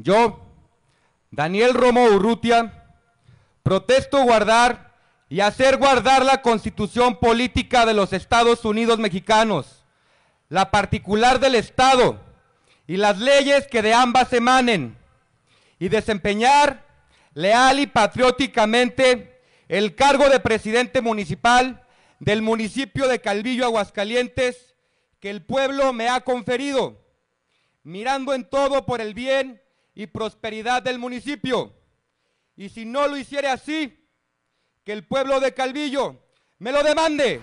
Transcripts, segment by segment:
Yo, Daniel Romo Urrutia, protesto guardar y hacer guardar la constitución política de los Estados Unidos mexicanos, la particular del Estado y las leyes que de ambas emanen, y desempeñar leal y patrióticamente el cargo de presidente municipal del municipio de Calvillo, Aguascalientes, que el pueblo me ha conferido, mirando en todo por el bien y prosperidad del municipio. Y si no lo hiciera así, que el pueblo de Calvillo me lo demande.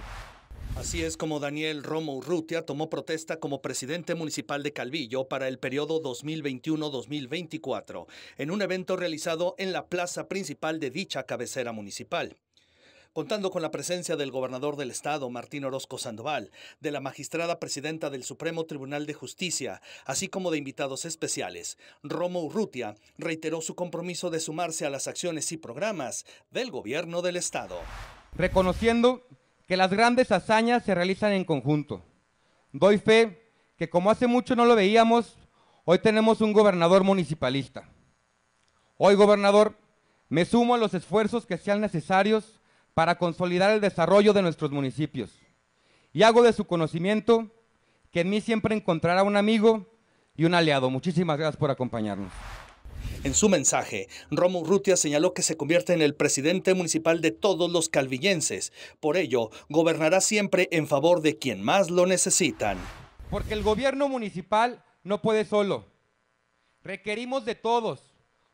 Así es como Daniel Romo Urrutia tomó protesta como presidente municipal de Calvillo para el periodo 2021-2024, en un evento realizado en la plaza principal de dicha cabecera municipal contando con la presencia del gobernador del estado, Martín Orozco Sandoval, de la magistrada presidenta del Supremo Tribunal de Justicia, así como de invitados especiales, Romo Urrutia reiteró su compromiso de sumarse a las acciones y programas del gobierno del estado. Reconociendo que las grandes hazañas se realizan en conjunto. Doy fe que como hace mucho no lo veíamos, hoy tenemos un gobernador municipalista. Hoy, gobernador, me sumo a los esfuerzos que sean necesarios para consolidar el desarrollo de nuestros municipios. Y hago de su conocimiento que en mí siempre encontrará un amigo y un aliado. Muchísimas gracias por acompañarnos. En su mensaje, Romo Urrutia señaló que se convierte en el presidente municipal de todos los calvillenses. Por ello, gobernará siempre en favor de quien más lo necesitan. Porque el gobierno municipal no puede solo. Requerimos de todos,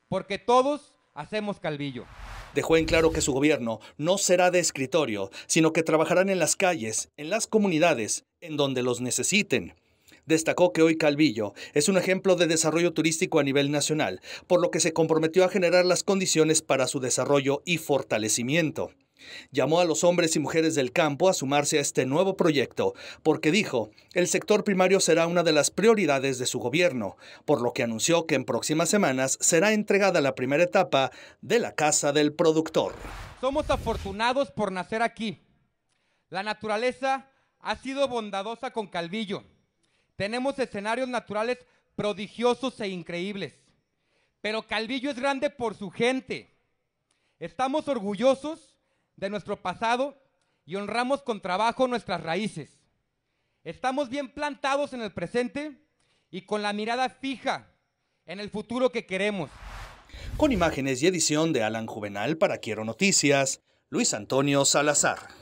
porque todos hacemos calvillo. Dejó en claro que su gobierno no será de escritorio, sino que trabajarán en las calles, en las comunidades, en donde los necesiten. Destacó que hoy Calvillo es un ejemplo de desarrollo turístico a nivel nacional, por lo que se comprometió a generar las condiciones para su desarrollo y fortalecimiento. Llamó a los hombres y mujeres del campo a sumarse a este nuevo proyecto, porque dijo, el sector primario será una de las prioridades de su gobierno, por lo que anunció que en próximas semanas será entregada la primera etapa de la Casa del Productor. Somos afortunados por nacer aquí. La naturaleza ha sido bondadosa con Calvillo. Tenemos escenarios naturales prodigiosos e increíbles. Pero Calvillo es grande por su gente. Estamos orgullosos de nuestro pasado y honramos con trabajo nuestras raíces. Estamos bien plantados en el presente y con la mirada fija en el futuro que queremos. Con imágenes y edición de Alan Juvenal para Quiero Noticias, Luis Antonio Salazar.